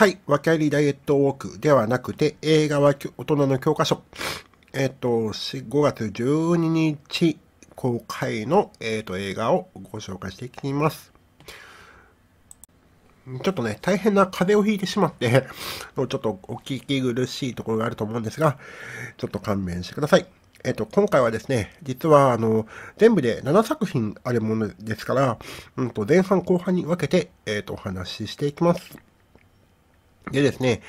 はい、訳あリダイエットウォークではなくて、映画は大人の教科書。えっ、ー、と、5月12日公開の、えーと、映画をご紹介していきます。ちょっとね、大変な風邪をひいてしまって、ちょっとお聞き苦しいところがあると思うんですが、ちょっと勘弁してください。えっと、今回はですね、実は、あの、全部で7作品あるものですから、うんと、前半後半に分けて、えっと、お話ししていきます。でですね、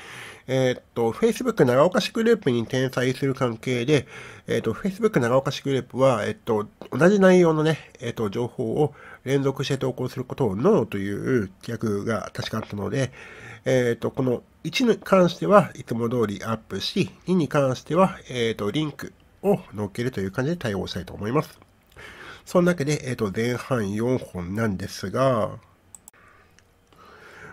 えー、っと、Facebook 長岡市グループに転載する関係で、えー、っと、Facebook 長岡市グループは、えっと、同じ内容のね、えっと、情報を連続して投稿することを NO という規約が確かあったので、えっと、この1に関してはいつも通りアップし、2に関しては、えっと、リンクを載っけるという感じで対応したいと思います。その中で、えっと、前半4本なんですが、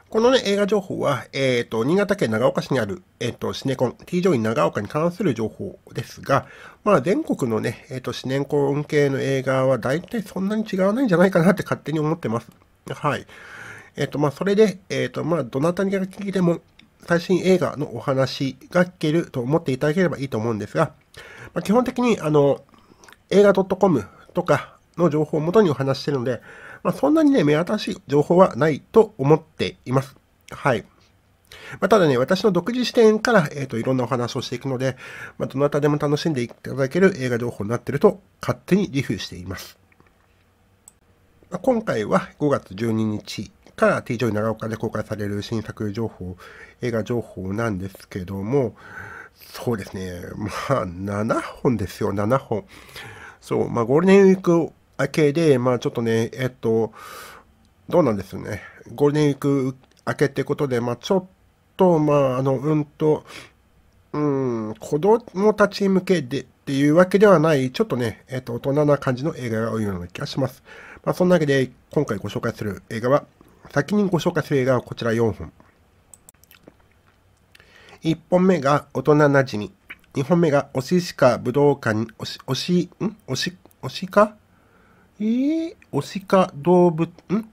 このね、映画情報は、えっ、ー、と、新潟県長岡市にある、えっ、ー、と、シネコン、T j ョ長岡に関する情報ですが、まあ、全国のね、えっ、と、シネコン系の映画は大体そんなに違わないんじゃないかなって勝手に思ってます。はい。えっ、と、まあ、それで、えっ、と、まあ、どなたに聞いても、最新映画のお話が聞けると思っていただければいいと思うんですが、まあ、基本的に、あの、映画 .com とかの情報をもとにお話してるので、まあ、そんなにね、目新しい情報はないと思っています。はい。まあ、ただね、私の独自視点から、えっ、ー、と、いろんなお話をしていくので、まあ、どなたでも楽しんでいただける映画情報になっていると勝手にリフしています。まあ、今回は5月12日から T ジョイ長岡で公開される新作情報、映画情報なんですけども、そうですね、まあ、7本ですよ、7本。そう、まあ、ゴールデンウィーク明けで、まあちょっとね、えっと、どうなんですね。ゴールデンウィーク明けってことで、まあちょっと、まああの、うんと、うん、子供たち向けでっていうわけではない、ちょっとね、えっと、大人な感じの映画が多いような気がします。まあそんなわけで、今回ご紹介する映画は、先にご紹介する映画はこちら4本。1本目が大人なじみ。2本目が、おししか武道館に、おし、おし、んおし、おしかえー、推しか動物、ん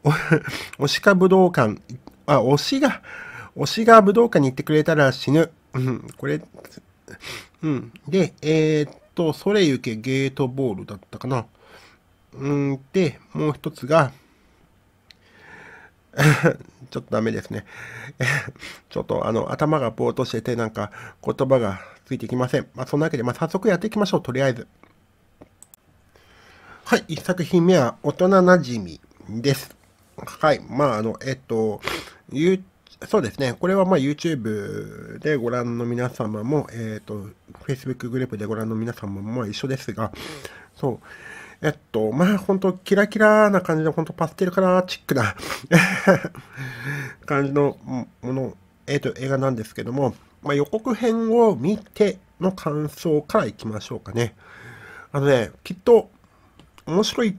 推しか武道館、あ、推しが、推しが武道館に行ってくれたら死ぬ。うん、これ、うん。で、えー、っと、それゆけゲートボールだったかな。うんで、もう一つが、ちょっとダメですね。ちょっとあの頭がぼーっとしててなんか言葉がついてきません。まあそんなわけで、まあ、早速やっていきましょう。とりあえず。はい、一作品目は、大人なじみです。はい、まあ、あの、えっと、ゆそうですね、これはまあ YouTube でご覧の皆様も、えっと、Facebook グループでご覧の皆様も一緒ですが、そう、えっと、まあ、本当キラキラな感じの、本当パステルカラーチックな 感じのもの、えっと、映画なんですけども、まあ、予告編を見ての感想からいきましょうかね。あのね、きっと、面白い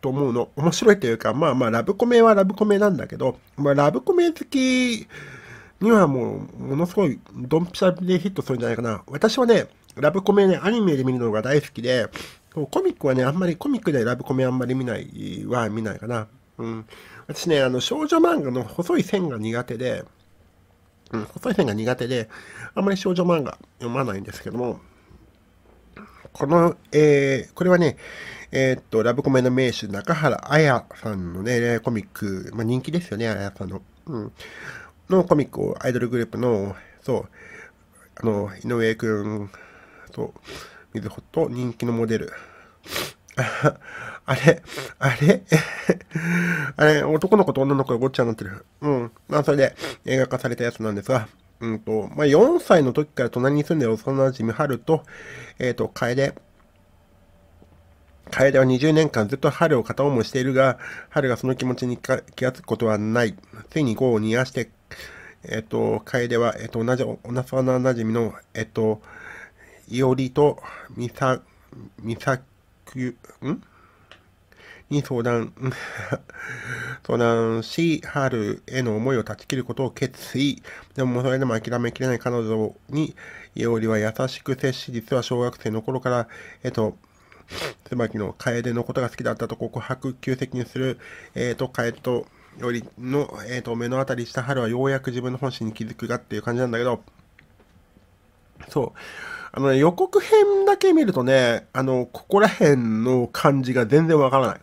と思うの。面白いというか、まあまあ、ラブコメはラブコメなんだけど、まあ、ラブコメ好きにはもう、ものすごい、ドンピシャでヒットするんじゃないかな。私はね、ラブコメね、アニメで見るのが大好きで、コミックはね、あんまり、コミックでラブコメあんまり見ないは見ないかな。うん。私ね、あの、少女漫画の細い線が苦手で、うん、細い線が苦手で、あんまり少女漫画読まないんですけども、この、えー、これはね、えー、っと、ラブコメの名手、中原彩さんのね、コミック、まあ、人気ですよね、彩さんの。うん。のコミックを、アイドルグループの、そう、あの、井上くんそう、水穂と人気のモデル。あれあれ あれ男の子と女の子がごっちゃになってる。うん。まあ、それで映画化されたやつなんですが、うんと、まあ、4歳の時から隣に住んでる幼馴染春と、えっ、ー、と、楓楓は20年間ずっと春を片思いしているが、春がその気持ちに気がつくことはない。ついに業を煮やして、えっと、楓は、えっと、同じ、幼なじみの、えっと、いおりと、みさ、みさく、んに相談、相談し、春への思いを断ち切ることを決意。でも、それでも諦めきれない彼女に、いおりは優しく接し、実は小学生の頃から、えっと、つまりの楓のことが好きだったと告白、急接近する、えーと、楓とよりの、えーと、と目の当たりした春はようやく自分の本心に気づくがっていう感じなんだけど、そう。あの、ね、予告編だけ見るとね、あの、ここら辺の感じが全然わからない。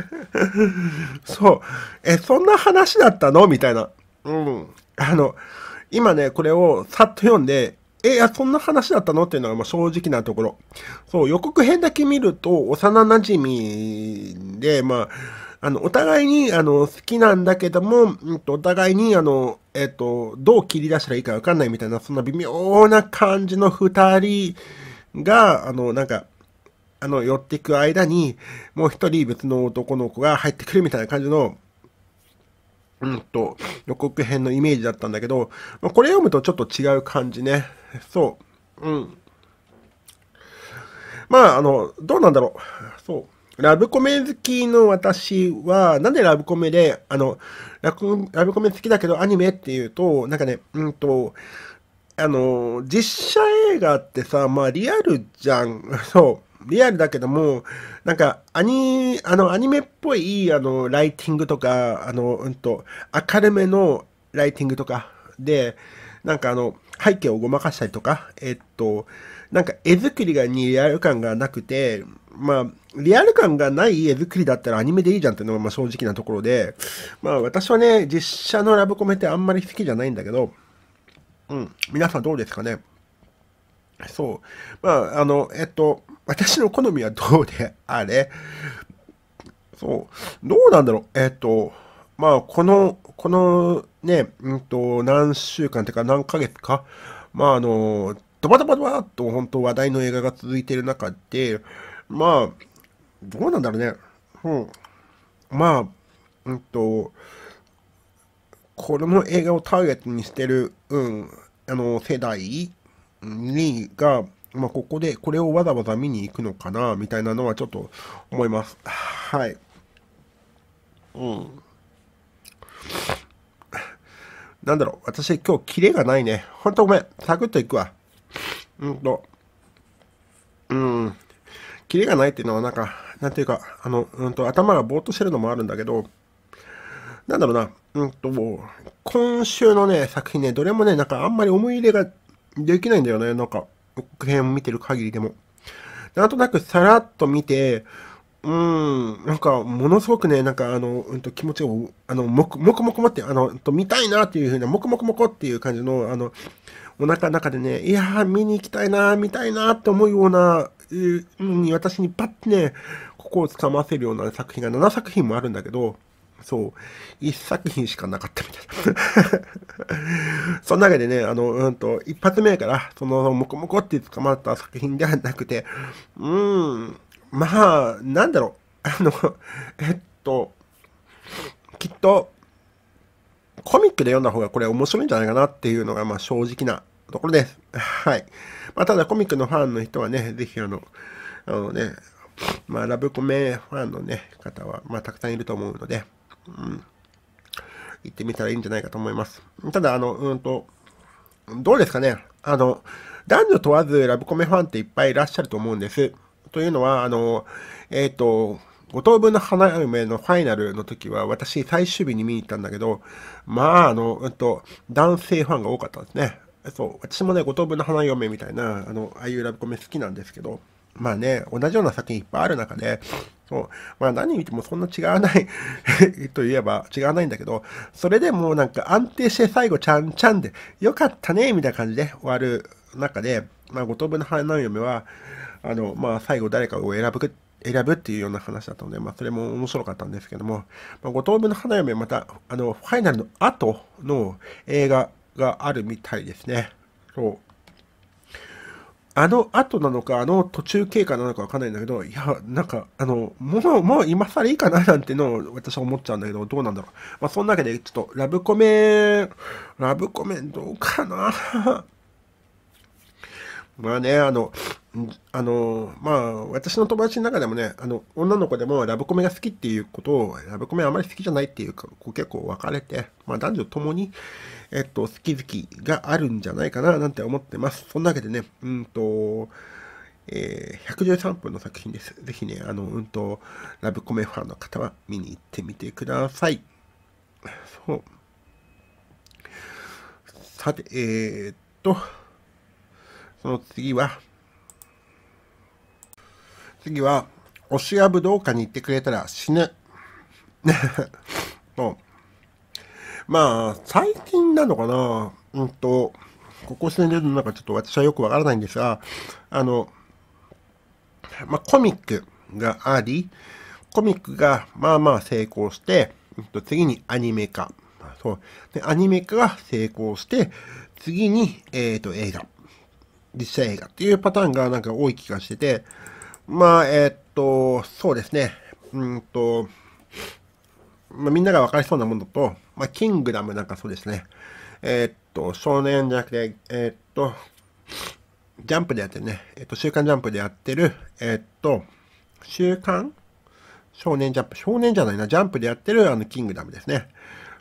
そう。え、そんな話だったのみたいな。うん。あの、今ね、これをさっと読んで、え、いや、そんな話だったのっていうのがまあ正直なところ。そう、予告編だけ見ると、幼馴染で、まあ、あの、お互いに、あの、好きなんだけども、うん、とお互いに、あの、えっ、ー、と、どう切り出したらいいかわかんないみたいな、そんな微妙な感じの二人が、あの、なんか、あの、寄っていく間に、もう一人別の男の子が入ってくるみたいな感じの、うんと、予告編のイメージだったんだけど、まこれ読むとちょっと違う感じね。そう。うん。まあ、あの、どうなんだろう。そう。ラブコメ好きの私は、なんでラブコメで、あの、ラブコメ好きだけどアニメっていうと、なんかね、うんと、あの、実写映画ってさ、まあリアルじゃん。そう。リアルだけども、なんか、アニ、あの、アニメっぽい、あの、ライティングとか、あの、うんと、明るめのライティングとかで、なんかあの、背景をごまかしたりとか、えっと、なんか絵作りがにリアル感がなくて、まあ、リアル感がない絵作りだったらアニメでいいじゃんっていうのがまあ正直なところで、まあ私はね、実写のラブコメってあんまり好きじゃないんだけど、うん、皆さんどうですかねそう。まあ、あの、えっと、私の好みはどうであれ、そう、どうなんだろう。えっ、と、まあ、この、このね、うんと、何週間とか何ヶ月か、まあ、あの、ドバドバドバっと本当話題の映画が続いている中で、まあ、どうなんだろうね。うん。まあ、うんと、この映画をターゲットにしてる、うん、あの、世代に、が、まあ、ここでこれをわざわざ見に行くのかな、みたいなのはちょっと思います。はい。うん。なんだろう、私今日キレがないね。ほんとごめん。サクッといくわ。うんと。うん。キレがないっていうのはなんか、なんていうか、あの、うんと、頭がぼーっとしてるのもあるんだけど、なんだろうな、うんと、今週のね、作品ね、どれもね、なんかあんまり思い入れができないんだよね、なんか。告編を見てる限りでも。なんとなくさらっと見て、うん、なんか、ものすごくね、なんか、あの、うんと、気持ちを、あの、もく、もくもくもって、あの、と、見たいなっていうふうな、もくもくもこっていう感じの、あの、お腹の中でね、いやー、見に行きたいなー、見たいなーって思うような、うん、私にパッてね、ここをつかませるような作品が7作品もあるんだけど、そう、一作品しかなかったみたいな。その中でね、あの、うんと、一発目から、その、もこもこって捕まった作品ではなくて、うん、まあ、なんだろう、あの、えっと、きっと、コミックで読んだ方がこれ面白いんじゃないかなっていうのが、まあ正直なところです。はい。まあただコミックのファンの人はね、ぜひあの、あのね、まあラブコメファンのね、方は、まあたくさんいると思うので、うん、行ってみたらいいんじゃないかと思います。ただ、あの、うんと、どうですかね。あの、男女問わずラブコメファンっていっぱいいらっしゃると思うんです。というのは、あの、えっ、ー、と、五等分の花嫁のファイナルの時は、私、最終日に見に行ったんだけど、まあ、あの、うんと、男性ファンが多かったですね。そう、私もね、五等分の花嫁みたいな、あの、ああいうラブコメ好きなんですけど、まあね、同じような作品いっぱいある中で、そう、まあ何見てもそんな違わない と言えば違わないんだけど、それでもうなんか安定して最後ちゃんちゃんで、よかったね、みたいな感じで終わる中で、まあ五等分の花嫁は、あの、まあ最後誰かを選ぶ、選ぶっていうような話だったので、まあそれも面白かったんですけども、まあ五等分の花嫁また、あの、ファイナルの後の映画があるみたいですね。そう。あの後なのか、あの途中経過なのかわかんないんだけど、いや、なんか、あの、もう、もう今更いいかななんてのを私は思っちゃうんだけど、どうなんだろう。まあ、そんなわけで、ちょっと、ラブコメ、ラブコメ、どうかなまあね、あの、あの、まあ、私の友達の中でもね、あの、女の子でもラブコメが好きっていうことを、ラブコメあまり好きじゃないっていうか、こう結構分かれて、まあ男女共に、えっと、好き好きがあるんじゃないかななんて思ってます。そんなわけでね、うんと、えー、113分の作品です。ぜひね、あの、うんと、ラブコメファンの方は見に行ってみてください。そう。さて、えー、っと、その次は、次は、推しや武道館に行ってくれたら死ぬ。そう。まあ、最近なのかな、うんと、ここ数年のかちょっと私はよくわからないんですが、あの、まあ、コミックがあり、コミックがまあまあ成功して、うん、と次にアニメ化。そう。で、アニメ化が成功して、次に、えっ、ー、と、映画。実写映画っていうパターンがなんか多い気がしてて、まあ、えっ、ー、と、そうですね。うんと、まあ、みんなが分かりそうなものと、まあ、キングダムなんかそうですね。えー、っと、少年じゃなくて、えー、っと、ジャンプでやってるね、えっと、週刊ジャンプでやってる、えっと、週刊少年ジャンプ、少年じゃないな、ジャンプでやってるあの、キングダムですね。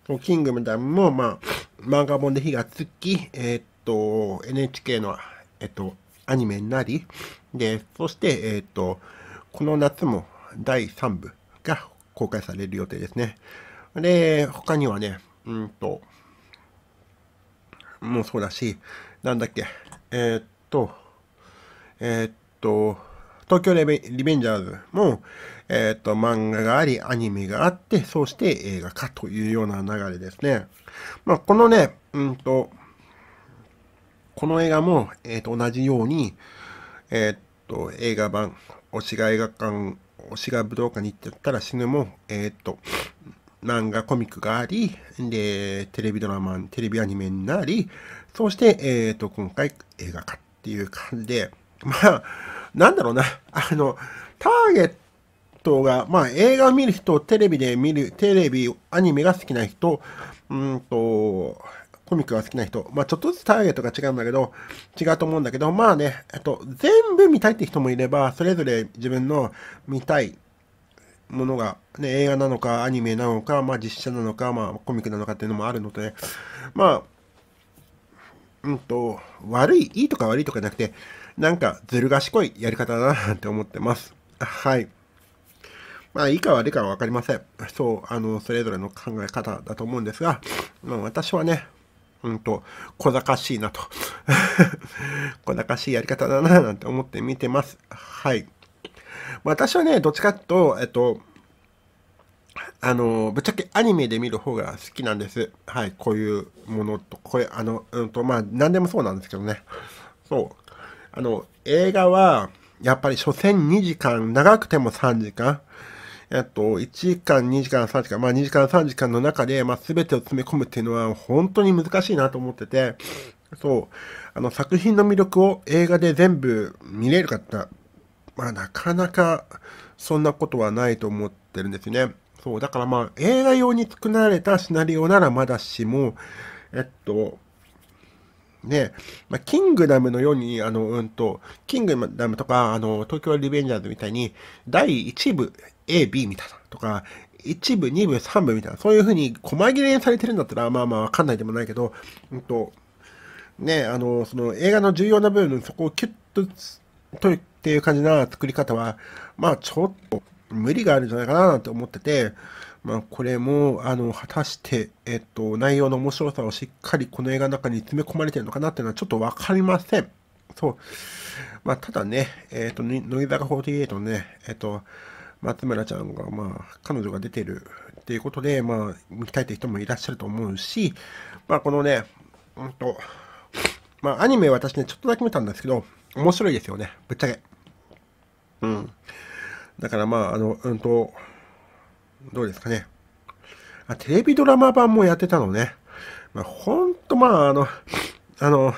そのキングダムも、まあ、漫画本で火がつき、えっと、NHK の、えっと、アニメになり、で、そして、えっと、この夏も第3部が公開される予定ですね。で、他にはね、うんと、もうそうだし、なんだっけ、えー、っと、えー、っと、東京リベンジャーズも、えー、っと、漫画があり、アニメがあって、そして映画化というような流れですね。まあ、このね、うんと、この映画も、えっと、同じように、えっと、映画版、推しが映画館推しが武道館に行ってたら死ぬも、えー、っと、漫画、コミックがあり、で、テレビドラマ、テレビアニメになり、そして、えー、っと、今回映画化っていう感じで、まあ、なんだろうな、あの、ターゲット、が、まあ、映画を見る人、テレビで見る、テレビ、アニメが好きな人、うんと、コミックが好きな人、まあちょっとずつターゲットが違うんだけど、違うと思うんだけど、まあね、えっと、全部見たいって人もいれば、それぞれ自分の見たいものが、ね、映画なのか、アニメなのか、まあ実写なのか、まあコミックなのかっていうのもあるので、まあ、うんと、悪い、いいとか悪いとかじゃなくて、なんかずる賢いやり方だなって思ってます。はい。まあ、いいか悪いかは分かりません。そう、あの、それぞれの考え方だと思うんですが、まあ、私はね、うんと、小賢しいなと 小賢しいやり方だな、なんて思って見てます。はい。私はね、どっちかっていうと、えっと、あの、ぶっちゃけアニメで見る方が好きなんです。はい、こういうものと、これ、あの、うんと、まあ、何でもそうなんですけどね。そう。あの、映画は、やっぱり所詮2時間、長くても3時間、えっと、1時間、2時間、3時間、まあ2時間、3時間の中で、まあ全てを詰め込むっていうのは本当に難しいなと思ってて、そう、あの作品の魅力を映画で全部見れるかって、まあなかなかそんなことはないと思ってるんですよね。そう、だからまあ映画用に作られたシナリオならまだしも、えっと、ね、まあ、キングダムのように、あの、うんと、キングダムとか、あの、東京リベンジャーズみたいに、第1部、A、B みたいなとか、一部、二部、三部みたいな、そういうふうに細切れにされてるんだったら、まあまあわかんないでもないけど、うんと、ね、あの、その映画の重要な部分、そこをキュッと取るっていう感じな作り方は、まあちょっと無理があるんじゃないかなと思ってて、まあこれも、あの、果たして、えっと、内容の面白さをしっかりこの映画の中に詰め込まれてるのかなっていうのはちょっとわかりません。そう。まあただね、えっと、乃木坂48のね、えっと、松村ちゃんが、まあ、彼女が出てるっていうことで、まあ、見たいって人もいらっしゃると思うし、まあ、このね、うんと、まあ、アニメ私ね、ちょっとだけ見たんですけど、面白いですよね、ぶっちゃけ。うん。だからまあ、あの、うんと、どうですかね。あ、テレビドラマ版もやってたのね。まあ、ほんと、まあ、あの、あの、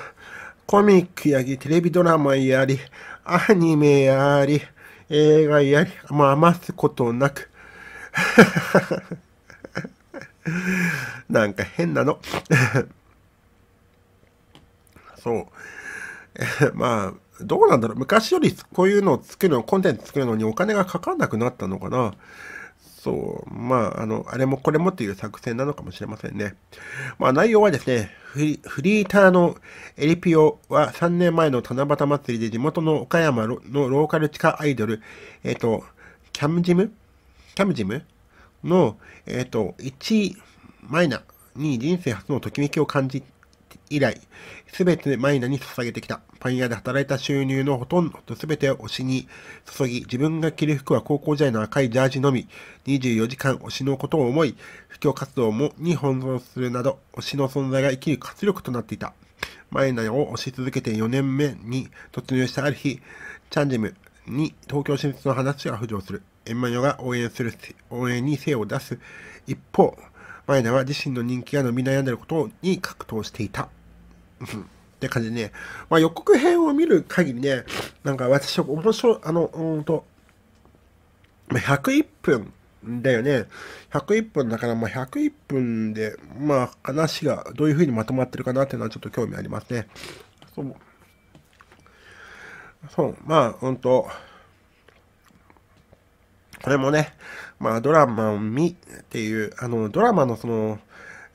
コミックやり、テレビドラマやり、アニメやり、映画や、まあ、余すことなく なんか変なの そう。まあ、どうなんだろう。昔よりこういうのを作るの、コンテンツ作るのにお金がかかんなくなったのかな。そう。まあ、あの、あれもこれもっていう作戦なのかもしれませんね。まあ、内容はですね、フリーターのエリピオは3年前の七夕祭りで地元の岡山のローカル地下アイドル、えっ、ー、と、キャムジムキャムジムの、えっ、ー、と、1位マイナに人生初のときめきを感じ以来、すべてマイナに捧げてきた。パン屋で働いた収入のほとんどすべてを推しに注ぎ、自分が着る服は高校時代の赤いジャージのみ、24時間推しのことを思い、布教活動もに奔走するなど、推しの存在が生きる活力となっていた。マイナを推し続けて4年目に突入したある日、チャンジムに東京進出の話が浮上する。円満ヨが応援する、応援に精を出す。一方、マイナは自身の人気が伸び悩んでいることに格闘していた。って感じでね、まあ、予告編を見る限りね、なんか私、面白い、あの、うんと、101分だよね。101分だから、まあ、101分で、まあ、話がどういうふうにまとまってるかなっていうのはちょっと興味ありますね。そう。そう、まあ、うんと、これもね、まあ、ドラマを見っていう、あの、ドラマのその、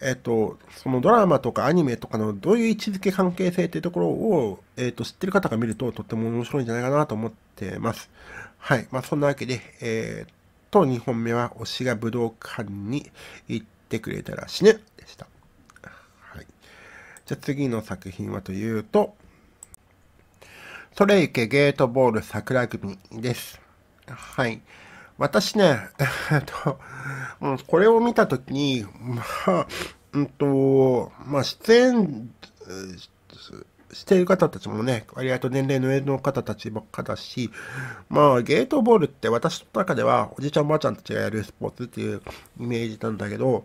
えっと、そのドラマとかアニメとかのどういう位置づけ関係性っていうところを、えっと、知ってる方が見るととっても面白いんじゃないかなと思ってます。はい。まあ、そんなわけで、えー、っと、2本目は推しが武道館に行ってくれたら死ぬでした。はい。じゃあ次の作品はというと、それいけゲートボール桜組です。はい。私ね、えっと、これを見たときに、まあ、うんと、まあ、出演している方たちもね、割合と年齢の上の方たちばっかだし、まあ、ゲートボールって私の中では、おじいちゃんおばあちゃんたちがやるスポーツっていうイメージなんだけど、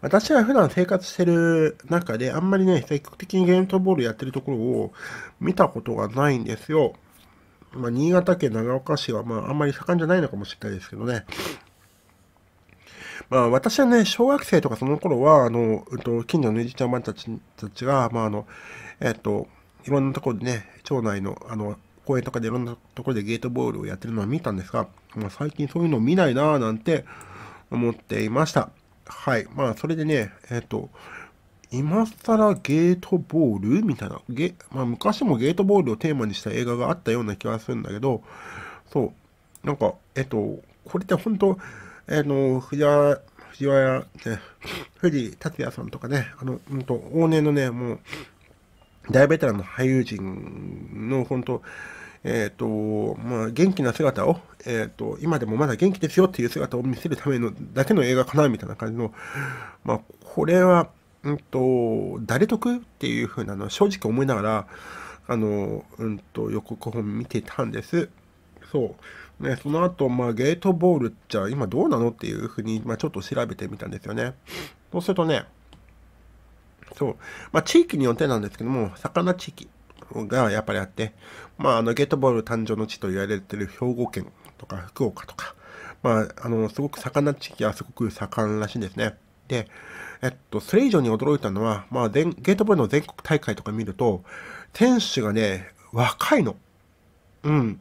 私は普段生活してる中で、あんまりね、積極的にゲートボールやってるところを見たことがないんですよ。まあ、新潟県長岡市は、まあ、あんまり盛んじゃないのかもしれないですけどね。まあ、私はね、小学生とかその頃は、あの、うん、と近所のじいちゃんたちたちが、まあ、あの、えっと、いろんなところでね、町内の、あの、公園とかでいろんなところでゲートボールをやってるのは見たんですが、まあ、最近そういうの見ないなぁなんて思っていました。はい。まあ、それでね、えっと、今更ゲートボールみたいな。ゲまあ、昔もゲートボールをテーマにした映画があったような気がするんだけど、そう。なんか、えっと、これって本当、えの、藤原、藤原、ね、藤達也さんとかね、あの、本んと、往年のね、もう、大ベテランの俳優陣の、本当えっ、ー、と、まあ、元気な姿を、えっ、ー、と、今でもまだ元気ですよっていう姿を見せるための、だけの映画かな、みたいな感じの、まあ、これは、うんと、誰得っていう風なのは正直思いながら、あの、うんと、予告本見てたんです。そう。ね、その後、まあ、ゲートボールっちゃ、今どうなのっていう風に、まあ、ちょっと調べてみたんですよね。そうするとね、そう。まあ、地域によってなんですけども、魚地域がやっぱりあって、まあ、あの、ゲートボール誕生の地と言われてる兵庫県とか福岡とか、まあ、あの、すごく魚地域はすごく盛んらしいんですね。で、えっと、それ以上に驚いたのは、まあ、ゲートボールの全国大会とか見ると、選手がね、若いの。うん。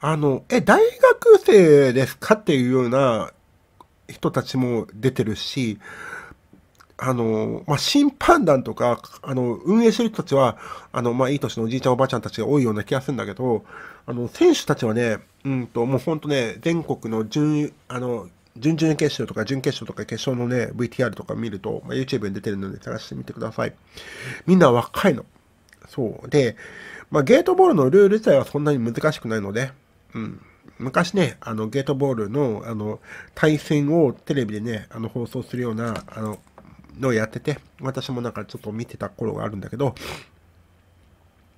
あの、え、大学生ですかっていうような人たちも出てるし、あの、まあ、審判団とか、あの、運営してる人たちは、あの、まあ、いい年のおじいちゃんおばあちゃんたちが多いような気がするんだけど、あの、選手たちはね、うんと、もうほんとね、全国の順、あの、準々決勝とか準決勝とか決勝のね、VTR とか見ると、まあ、YouTube に出てるので探してみてください。みんな若いの。そう。で、まあ、ゲートボールのルール自体はそんなに難しくないので、うん。昔ね、あの、ゲートボールの、あの、対戦をテレビでね、あの、放送するような、あの、のをやってて、私もなんかちょっと見てた頃があるんだけど、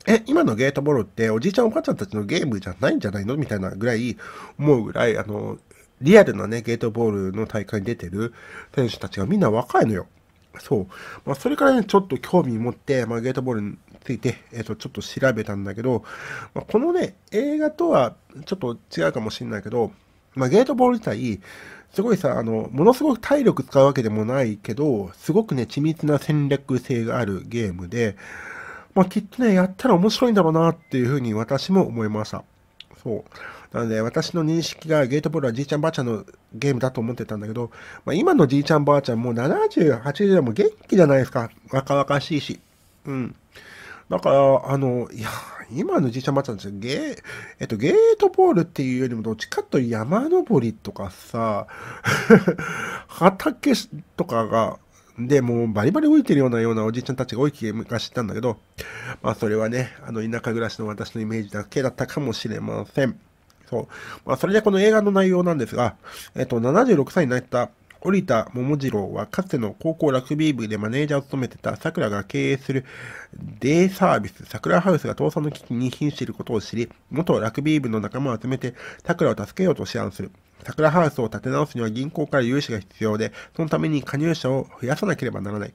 え、今のゲートボールっておじいちゃんおばあちゃんたちのゲームじゃないんじゃないのみたいなぐらい思うぐらい、あの、リアルなね、ゲートボールの大会に出てる選手たちがみんな若いのよ。そう。まあ、それからね、ちょっと興味持って、まあ、ゲートボールについて、えっ、ー、と、ちょっと調べたんだけど、まあ、このね、映画とはちょっと違うかもしれないけど、まあ、ゲートボール自体、すごいさ、あの、ものすごく体力使うわけでもないけど、すごくね、緻密な戦略性があるゲームで、まあ、きっとね、やったら面白いんだろうなっていうふうに私も思いました。そう。なので、私の認識がゲートボールはじいちゃんばあちゃんのゲームだと思ってたんだけど、まあ、今のじいちゃんばあちゃんもう70、80でも元気じゃないですか。若々しいし。うん。だから、あの、いや、今のじいちゃんばあちゃんですよ。ゲー、えっと、ゲートボールっていうよりも、どっちかと山登りとかさ、畑とかが、で、もうバリバリ動いてるようなようなおじいちゃんたちが多い気がしたんだけど、まあそれはね、あの田舎暮らしの私のイメージだけだったかもしれません。そう。まあ、それでこの映画の内容なんですが、えっと、76歳になった織田桃次郎は、かつての高校ラグビー部でマネージャーを務めてた桜が経営するデイサービス、桜ハウスが倒産の危機に瀕していることを知り、元ラグビー部の仲間を集めて、桜を助けようと思案する。桜ハウスを建て直すには銀行から融資が必要で、そのために加入者を増やさなければならない。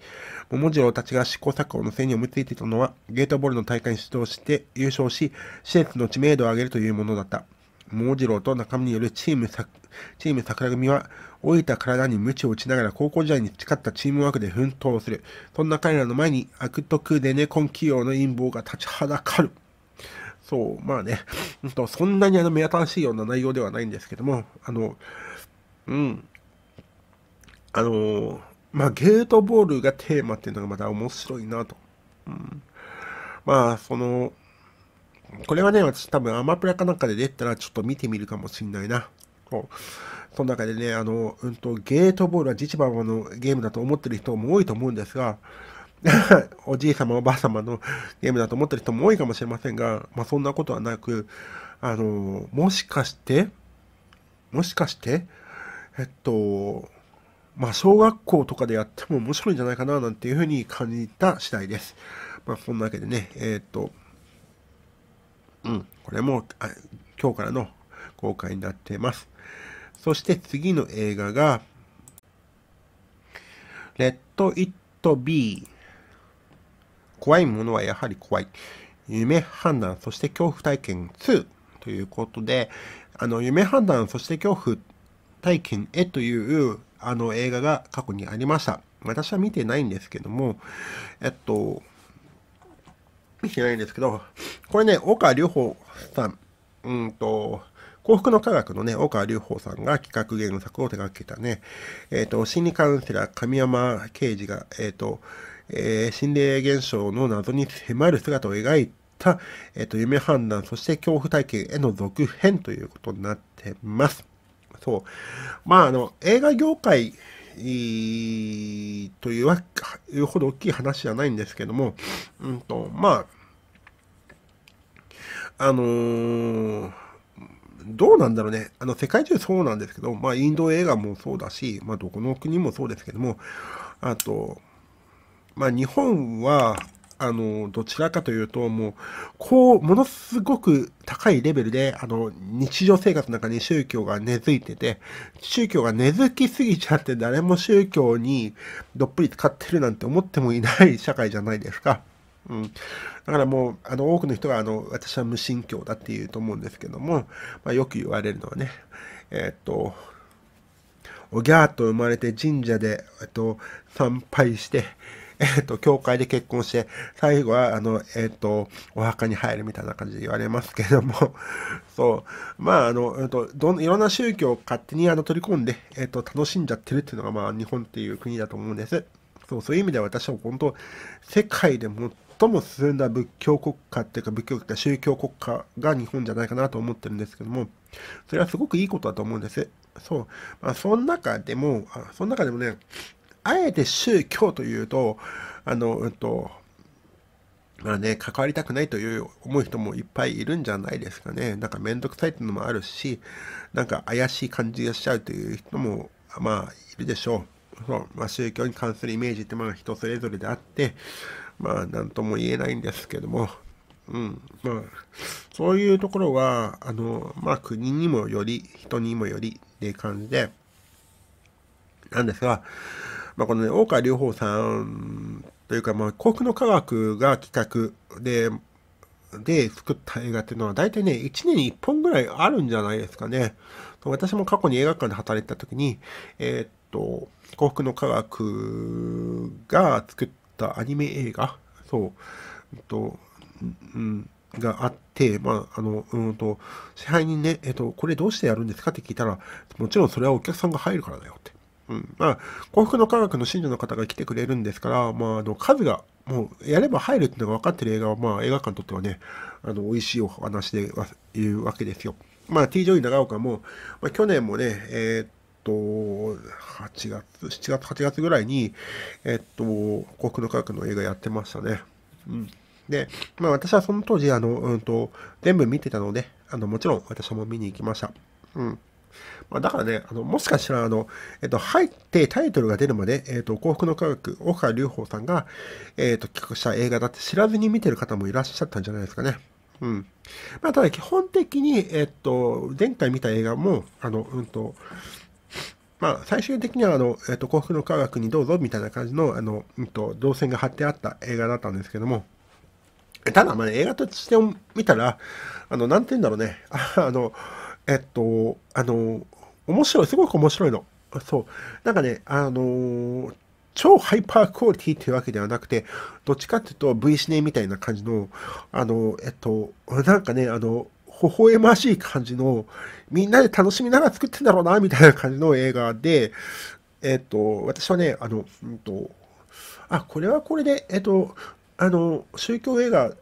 桃次郎たちが試行錯誤のせいに思いついていたのは、ゲートボールの大会に出場して優勝し、施設の知名度を上げるというものだった。桃次郎と中身によるチームさチーム桜組は老いた体に鞭を打ちながら高校時代に培ったチームワークで奮闘する。そんな彼らの前に悪徳でネコン企業の陰謀が立ちはだかる。そう、まあね、そんなにあの目新しいような内容ではないんですけども、あの、うん、あの、まあゲートボールがテーマっていうのがまた面白いなと。うん、まあその、これはね、私多分アマプラかなんかで出たらちょっと見てみるかもしんないな。そうその中でね、あの、うんと、ゲートボールは自治番のゲームだと思ってる人も多いと思うんですが、おじい様おばあ様のゲームだと思ってる人も多いかもしれませんが、まあ、そんなことはなく、あの、もしかして、もしかして、えっと、まあ、小学校とかでやっても面白いんじゃないかな、なんていうふうに感じた次第です。まあ、そんなわけでね、えー、っと、うん、これも今日からの公開になっています。そして次の映画が、レッド・イット・ビー。怖いものはやはり怖い。夢判断、そして恐怖体験2ということで、あの、夢判断、そして恐怖体験へというあの映画が過去にありました。私は見てないんですけども、えっと、しないんですけど、これね、岡隆法さん、うんと、幸福の科学のね、岡隆法さんが企画原作を手掛けたね、えっ、ー、と、心理カウンセラー神山刑事が、えっ、ー、と、えー、心霊現象の謎に迫る姿を描いた、えっ、ー、と、夢判断、そして恐怖体験への続編ということになってます。そう。まあ、あの、映画業界いいというわ言うほど大きい話じゃないんですけども、うんと、まあ、あのー、どうなんだろうね。あの、世界中そうなんですけど、まあ、インド映画もそうだし、まあ、どこの国もそうですけども、あと、まあ、日本は、あの、どちらかというと、もう、こう、ものすごく高いレベルで、あの、日常生活の中に宗教が根付いてて、宗教が根付きすぎちゃって誰も宗教にどっぷり使ってるなんて思ってもいない社会じゃないですか。うん、だからもう、あの、多くの人が、あの、私は無神教だって言うと思うんですけども、まあ、よく言われるのはね、えー、っと、おぎゃーと生まれて神社で、えっと、参拝して、えっ、ー、と、教会で結婚して、最後は、あの、えっ、ー、と、お墓に入るみたいな感じで言われますけども、そう、まあ、あの、えっ、ー、と、どん、いろんな宗教を勝手にあの取り込んで、えっ、と、楽しんじゃってるっていうのが、まあ、日本っていう国だと思うんです。そう、そういう意味では私は本当、世界で最も進んだ仏教国家っていうか、仏教国家、宗教国家が日本じゃないかなと思ってるんですけども、それはすごくいいことだと思うんです。そう。まあ、その中でも、あその中でもね、あえて宗教というと、あの、うんと、まあね、関わりたくないという思う人もいっぱいいるんじゃないですかね。なんかめんどくさいっていうのもあるし、なんか怪しい感じがしちゃうという人も、まあ、いるでしょう。そう、まあ、宗教に関するイメージってまあ人それぞれであって、まあ、なんとも言えないんですけども、うん、まあ、そういうところは、あの、まあ、国にもより、人にもよりっていう感じで、なんですが、まあ、このね、大川隆法さんというか、まあ、幸福の科学が企画で、で作った映画っていうのは大体ね、1年に1本ぐらいあるんじゃないですかね。私も過去に映画館で働いてた時に、えー、っと、幸福の科学が作ったアニメ映画、そう、うんと、うん、があって、まあ、あの、うんと、支配人ね、えっと、これどうしてやるんですかって聞いたら、もちろんそれはお客さんが入るからだよって。うん。まあ、幸福の科学の信者の方が来てくれるんですから、まあ、あの、数が、もう、やれば入るっていうのが分かってる映画は、まあ、映画館にとってはね、あの、美味しいお話でいうわけですよ。まあ、T・ ジョイ長岡も、まあ、去年もね、えー、っと、8月、7月、8月ぐらいに、えっと、幸福の科学の映画やってましたね。うん。で、まあ、私はその当時、あの、うんと、全部見てたので、あの、もちろん私も見に行きました。うん。まあ、だからね、あの、もしかしたら、あの、えっと、入ってタイトルが出るまで、えっと、幸福の科学、岡隆法さんが、えっと、企画した映画だって知らずに見てる方もいらっしゃったんじゃないですかね。うん。まあ、ただ基本的に、えっと、前回見た映画も、あの、うんと、まあ、最終的には、あの、えっと、幸福の科学にどうぞみたいな感じの、あの、うんと、動線が張ってあった映画だったんですけども、ただ、まあ、映画として見たら、あの、なんて言うんだろうね、あの、えっと、あの、面白い、すごく面白いの。そう。なんかね、あのー、超ハイパークオリティっていうわけではなくて、どっちかっていうと V シネみたいな感じの、あの、えっと、なんかね、あの、微笑ましい感じの、みんなで楽しみながら作ってんだろうな、みたいな感じの映画で、えっと、私はね、あの、うんと、あ、これはこれで、えっと、あの、宗教映画っ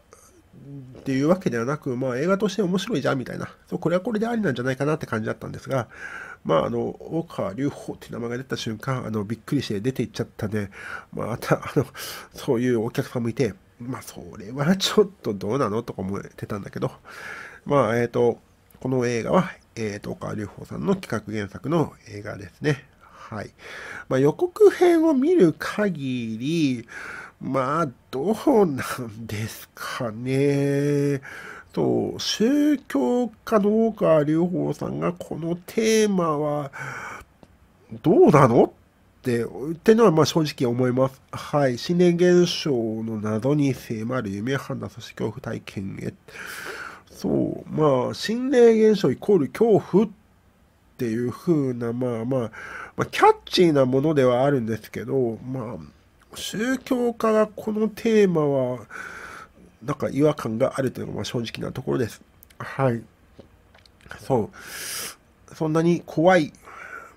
ていうわけではなく、まあ映画として面白いじゃん、みたいな。そう、これはこれでありなんじゃないかなって感じだったんですが、まあ、あの、大川隆法っていう名前が出た瞬間、あの、びっくりして出ていっちゃったんで、また、あの、そういうお客さんもいて、まあ、それはちょっとどうなのとか思ってたんだけど、まあ、えっ、ー、と、この映画は、えっ、ー、と、川隆法さんの企画原作の映画ですね。はい。まあ、予告編を見る限り、まあ、どうなんですかね。と宗教かどうか両方さんがこのテーマはどうなのってってのはまあ正直思います。はい。心霊現象の謎に迫る夢判断そして恐怖体験へ。そう。まあ、心霊現象イコール恐怖っていう風な、まあまあ、まあ、キャッチーなものではあるんですけど、まあ、宗教家がこのテーマは、なんか違和感があるというのが正直なところです。はい。そう。そんなに怖い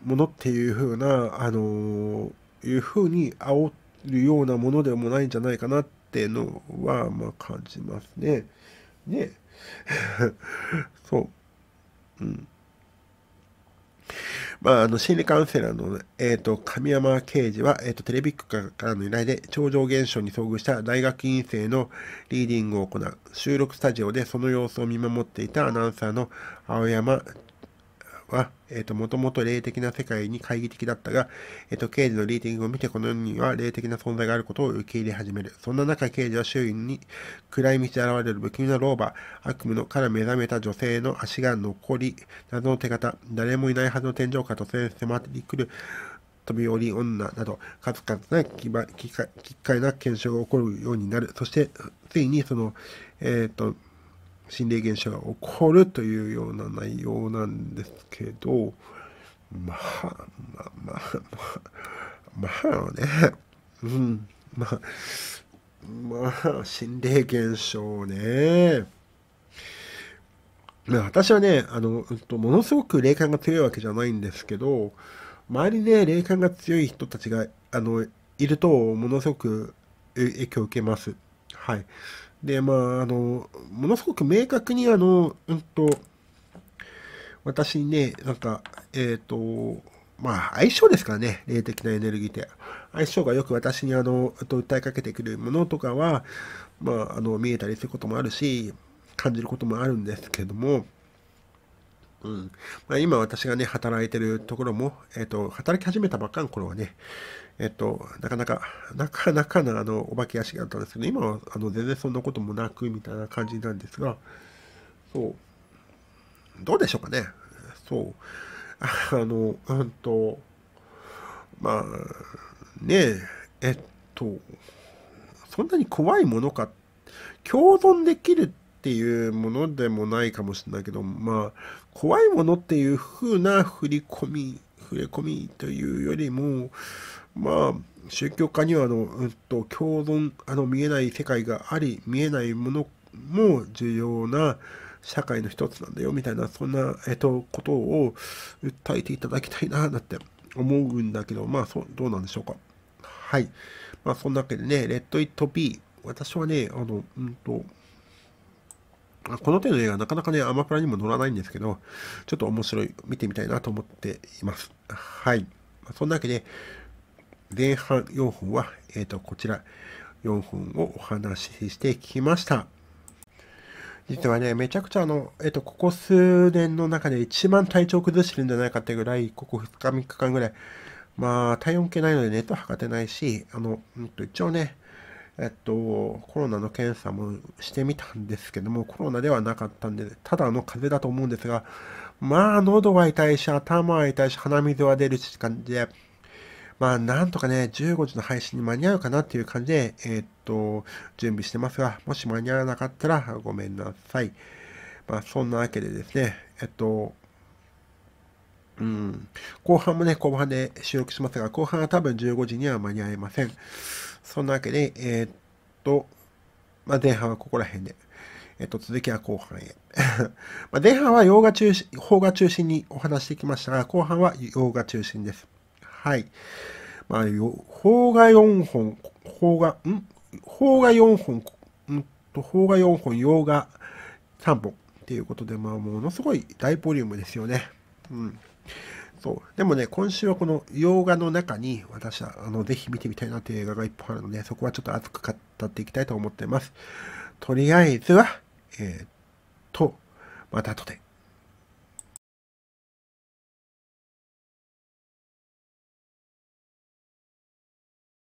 ものっていう風な、あのー、いう風に煽るようなものでもないんじゃないかなっていうのは、まあ感じますね。ね そう。うん。まあ、あの心理カウンセラーの、えーと、神山刑事は、えーと、とテレビ局からの依頼で超常現象に遭遇した大学院生のリーディングを行う収録スタジオでその様子を見守っていたアナウンサーの青山は、えっ、ー、と、もともと霊的な世界に懐疑的だったが、えっ、ー、と、刑事のリーディングを見てこの世には霊的な存在があることを受け入れ始める。そんな中、刑事は周囲に暗い道で現れる不気味な老婆、悪夢のから目覚めた女性の足が残り、謎の手形、誰もいないはずの天井下と迫ってくる飛び降り女など、数々な奇怪な検証が起こるようになる。そして、ついにその、えっ、ー、と、心霊現象が起こるというような内容なんですけど、まあ、まあ、まあ、まあ、まあね、うん、まあ、まあ、心霊現象ね。私はね、あの、ものすごく霊感が強いわけじゃないんですけど、周りで霊感が強い人たちが、あの、いると、ものすごく影響を受けます。はい。で、まあ、あの、ものすごく明確に、あの、うんと、私ね、なんか、えっ、ー、と、まあ、相性ですからね、霊的なエネルギーって。相性がよく私に、あの、と訴えかけてくるものとかは、まあ、あの、見えたりすることもあるし、感じることもあるんですけども、うんまあ、今私がね、働いてるところも、えっ、ー、と、働き始めたばっかの頃はね、えっと、なかなか、なかなかなあのお化け屋敷だったんですけど、今はあの全然そんなこともなくみたいな感じなんですが、そう、どうでしょうかね。そう、あの、うんと、まあ、ねえ、えっと、そんなに怖いものか、共存できるっていうものでもないかもしれないけど、まあ、怖いものっていう風な振り込み、触れ込みというよりも、まあ宗教家にはあの、うん、と共存あの見えない世界があり見えないものも重要な社会の一つなんだよみたいなそんな、えっと、ことを訴えていただきたいななんて思うんだけどまあそどうなんでしょうかはいまあそんなわけでねレッド・イット・ビー私はねあのうんとこの手の映画なかなかね、アマプラにも載らないんですけど、ちょっと面白い、見てみたいなと思っています。はい。そんなわけで、前半4本は、えっ、ー、と、こちら4本をお話ししてきました。実はね、めちゃくちゃあの、えっ、ー、と、ここ数年の中で一番体調崩してるんじゃないかってぐらい、ここ2日3日間ぐらい、まあ、体温計ないので熱は測ってないし、あの、うん、と一応ね、えっと、コロナの検査もしてみたんですけども、コロナではなかったんで、ただの風邪だと思うんですが、まあ、喉は痛いし、頭は痛いし、鼻水は出るしって感じで、まあ、なんとかね、15時の配信に間に合うかなっていう感じで、えー、っと、準備してますが、もし間に合わなかったらごめんなさい。まあ、そんなわけでですね、えっと、うん、後半もね、後半で収録しますが、後半は多分15時には間に合いません。そんなわけで、えー、っと、まあ、前半はここら辺で。えっと、続きは後半へ。ま前半は洋画中心、邦画中心にお話してきましたが、後半は洋画中心です。はい。まあ、邦画4本、邦画、ん邦画4本、んと、邦画4本、洋画3本っていうことで、まあ、ものすごい大ボリュームですよね。うん。そう。でもね、今週はこの洋画の中に、私は、あの、ぜひ見てみたいなという映画がぱ本あるので、そこはちょっと熱く語っていきたいと思ってます。とりあえずは、えー、っと、また後で。